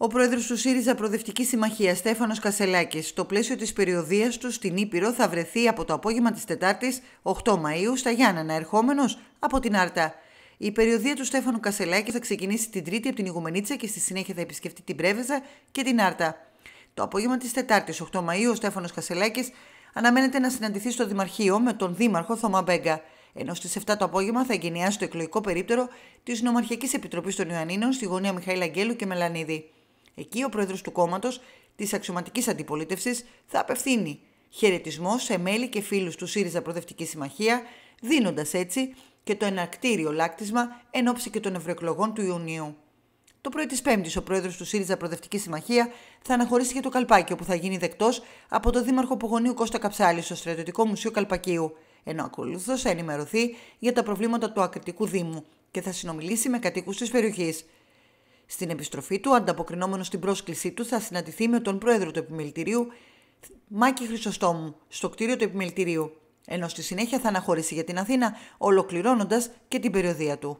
Ο πρόεδρος του ΣΥΡΙΖΑ Προοδευτικής Συμμαχίας, Στέφανος Κασελάκης, στο πλαίσιο της περιοδίας του στην Ήπειρο, θα βρεθεί από το απόγευμα της Τετάρτης, 8 Μαου, στα Γιάννανα, ερχόμενος από την Άρτα. Η περιοδία του Στέφανου Κασελάκη θα ξεκινήσει την Τρίτη από την Ιγουμενίτσα και στη συνέχεια θα επισκεφτεί την Πρέβεζα και την Άρτα. Το απόγευμα της Τετάρτης, 8 Μαου, ο Στέφανος Κασελάκης αναμένεται να συναντηθεί στο Δημαρχείο με τον Δήμαρχο Θωμά Μπέγκα. Ενώ στις 7 το απόγευμα θα εγκαινιάσει το εκλογικό περίπτερο της Νομαρχιακής Επιτροπής των Ιωαννίνων στη γωνία Μιχαήλ Αγγέλου και Μελανίδη. Εκεί ο πρόεδρος του κόμματος της αξιωματικής αντιπολίτευσης θα απευθύνει χαιρετισμό σε μέλη και φίλους του ΣΥΡΙΖΑ Προδευτική Συμμαχία, δίνοντας έτσι και το εναρκτήριο λάκτισμα εν ώψη και των ευρωεκλογών του Ιουνίου. Το πρωί της Πέμπτης, ο πρόεδρος του ΣΥΡΙΖΑ Προδευτική Συμμαχία θα αναχωρήσει για το Καλπάκι, όπου θα γίνει δεκτός από το Δήμαρχο Πογονίου Κώστα Καψάλη στο Στρατιωτικό Μουσείο Καλπακίου, ενώ ακολούθω θα ενημερωθεί για τα προβλήματα του ακριτικού Δήμου και θα συνομιλήσει με κατοίκους της περιοχής. Στην επιστροφή του, ανταποκρινόμενος στην πρόσκλησή του, θα συναντηθεί με τον πρόεδρο του επιμελητηρίου, Μάκη Χρυσοστόμου, στο κτίριο του επιμελητηρίου, ενώ στη συνέχεια θα αναχωρήσει για την Αθήνα, ολοκληρώνοντας και την περιοδία του.